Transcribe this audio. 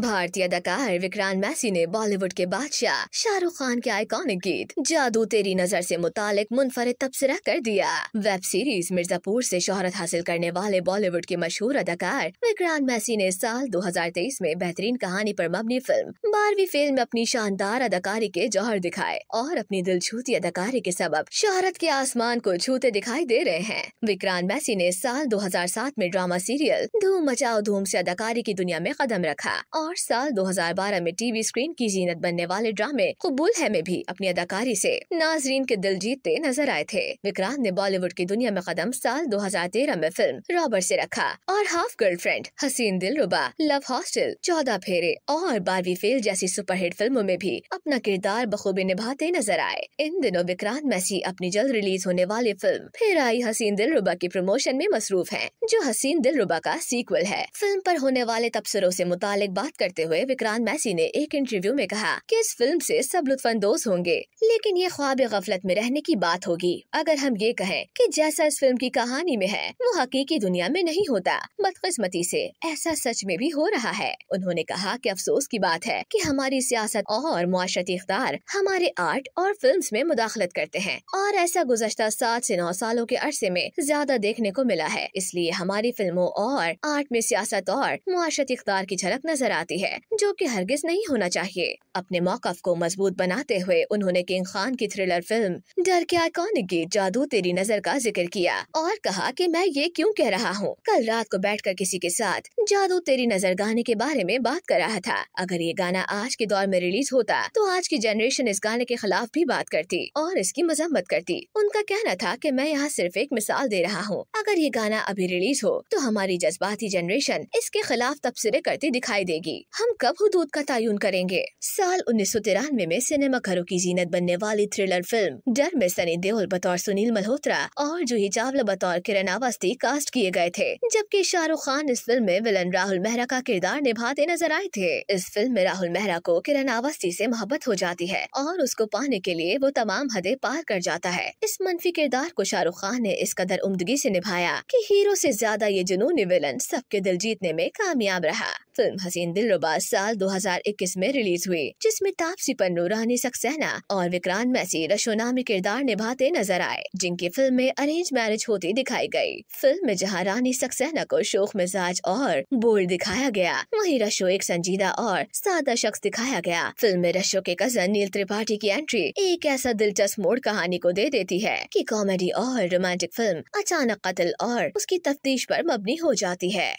भारतीय अदाकार विक्रांत मैसी ने बॉलीवुड के बादशाह शाहरुख खान के आइकॉनिक गीत जादू तेरी नजर से मुतालिक मुनफरद तबसरा कर दिया वेब सीरीज मिर्जापुर से शोहरत हासिल करने वाले बॉलीवुड के मशहूर अदाकार विक्रांत मैसी ने साल 2023 में बेहतरीन कहानी पर मबनी फिल्म बारहवीं फिल्म में अपनी शानदार अदाकारी के जौहर दिखाए और अपनी दिल छूती अदाकारी के सबब शोहरत के आसमान को छूते दिखाई दे रहे हैं विक्रांत मैसी ने साल दो में ड्रामा सीरियल धूम मचाओ धूम ऐसी अदाकारी की दुनिया में कदम रखा और साल 2012 में टीवी स्क्रीन की जीनत बनने वाले ड्रामे कबूल है में भी अपनी अदाकारी से नाजरीन के दिल जीतते नजर आए थे विक्रांत ने बॉलीवुड की दुनिया में कदम साल 2013 में फिल्म रॉबर्ट से रखा और हाफ गर्लफ्रेंड हसीन दिल रुबा लव हॉस्टल चौदह फेरे और बारहवीं फेल जैसी सुपरहिट फिल्मों में भी अपना किरदार बखूबी निभाते नजर आए इन दिनों विक्रांत मैसी अपनी जल्द रिलीज होने वाली फिल्म फिर आई हसीन दिल रुबा की प्रमोशन में मसरूफ है जो हसीन दिल रुबा का सीक्वल है फिल्म आरोप होने वाले तबसरों ऐसी मुतालिक बात बात करते हुए विक्रांत मैसी ने एक इंटरव्यू में कहा कि इस फिल्म से सब लुत्फानंदोज होंगे लेकिन ये ख्वाब गफलत में रहने की बात होगी अगर हम ये कहें कि जैसा इस फिल्म की कहानी में है वो हकीकी दुनिया में नहीं होता बदकिस्मती से ऐसा सच में भी हो रहा है उन्होंने कहा कि अफसोस की बात है कि हमारी सियासत और मुआशती इकदार हमारे आर्ट और फिल्म में मुदाखलत करते हैं और ऐसा गुजशत सात ऐसी नौ सालों के अरसे में ज्यादा देखने को मिला है इसलिए हमारी फिल्मों और आर्ट में सियासत और माशती इकदार की झलक नजर आती अपनाती है जो कि हरगिज नहीं होना चाहिए अपने मौकफ को मजबूत बनाते हुए उन्होंने किंग खान की थ्रिलर फिल्म डर के आइकॉनिक गीत जादू तेरी नजर का जिक्र किया और कहा कि मैं ये क्यों कह रहा हूँ कल रात को बैठकर किसी के साथ जादू तेरी नजर गाने के बारे में बात कर रहा था अगर ये गाना आज के दौर में रिलीज होता तो आज की जनरेशन इस गाने के खिलाफ भी बात करती और इसकी मजम्मत करती उनका कहना था की मैं यहाँ सिर्फ एक मिसाल दे रहा हूँ अगर ये गाना अभी रिलीज हो तो हमारी जज्बाती जनरेशन इसके खिलाफ तबसरे करती दिखाई देगी जाएगी हम कब हदूद का तयन करेंगे साल उन्नीस सौ तिरानवे में सिनेमा घरों की जीनत बनने वाली थ्रिलर फिल्म डर में सनी देओल बतौर सुनील मल्होत्रा और जूही चावला बतौर किरण अवस्थी कास्ट किए गए थे जबकि शाहरुख खान इस फिल्म में विलन राहुल मेहरा का किरदार निभाते नजर आए थे इस फिल्म में राहुल मेहरा को किरण अवस्थी ऐसी मोहब्बत हो जाती है और उसको पाने के लिए वो तमाम हदे पार कर जाता है इस मनफी किरदार को शाहरुख खान ने इस कदर उमदगी ऐसी निभाया की हीरो ऐसी ज्यादा ये जुनूनी विलन सबके दिल जीतने में कामयाब रहा फिल्म हसीन दिलरुबा साल 2021 में रिलीज हुई जिसमें तापसी पन्नू रानी सक्सेना और विक्रांत मैसी रशो नामी किरदार निभाते नजर आए जिनकी फिल्म में अरेंज मैरिज होती दिखाई गई फिल्म में जहां रानी सक्सेना को शोक मिजाज और बोल्ड दिखाया गया वहीं रशो एक संजीदा और सादा शख्स दिखाया गया फिल्म में रशो के कजन नील त्रिपाठी की एंट्री एक ऐसा दिलचस्प मोड़ कहानी को दे देती है की कॉमेडी और रोमांटिक फिल्म अचानक कत्ल और उसकी तफ्तीश आरोप मबनी हो जाती है